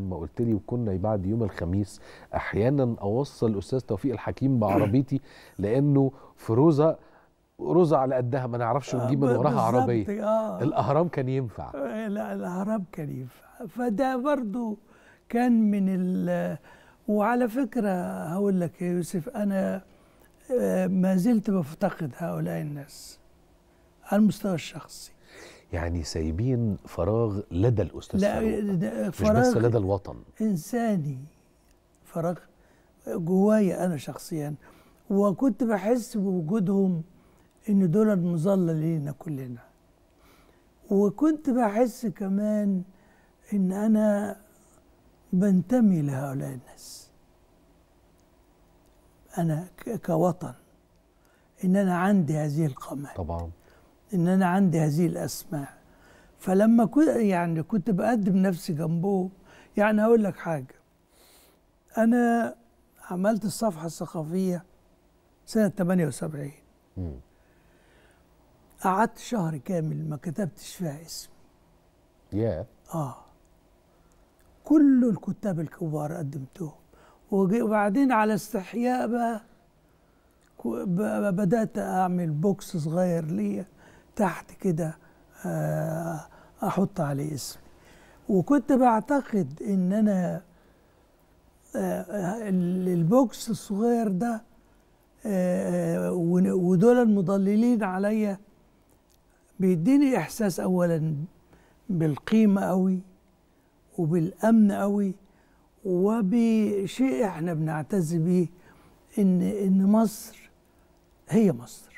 لما قلت لي وكنا بعد يوم الخميس احيانا اوصل استاذ توفيق الحكيم بعربيتي لانه في روزه روزه على قدها ما نعرفش آه، نجيب من وراها عربيه آه. الاهرام كان ينفع آه، لا الاهرام كان ينفع فده برضو كان من ال وعلى فكره هقول لك يا يوسف انا آه، ما زلت بفتقد هؤلاء الناس على المستوى الشخصي يعني سايبين فراغ لدى الاستاذ لا فراغ مش بس لدى الوطن انساني فراغ جوايا انا شخصيا وكنت بحس بوجودهم ان دول مظله لينا كلنا وكنت بحس كمان ان انا بنتمي لهؤلاء الناس انا كوطن ان انا عندي هذه القامات طبعا ان انا عندي هذه الاسماء فلما كنت يعني كنت بقدم نفسي جنبهم يعني هقول لك حاجه انا عملت الصفحه الثقافيه سنه 78 قعدت شهر كامل ما كتبتش فيها اسم يا yeah. اه كل الكتاب الكبار قدمتهم وبعدين على استحياء بقى بدات اعمل بوكس صغير ليا تحت كده آه، احط عليه اسمي وكنت بعتقد ان انا آه، آه، البوكس الصغير ده ودول المضللين عليا بيديني احساس اولا بالقيمه قوي وبالامن قوي وبشيء احنا بنعتز بيه ان ان مصر هي مصر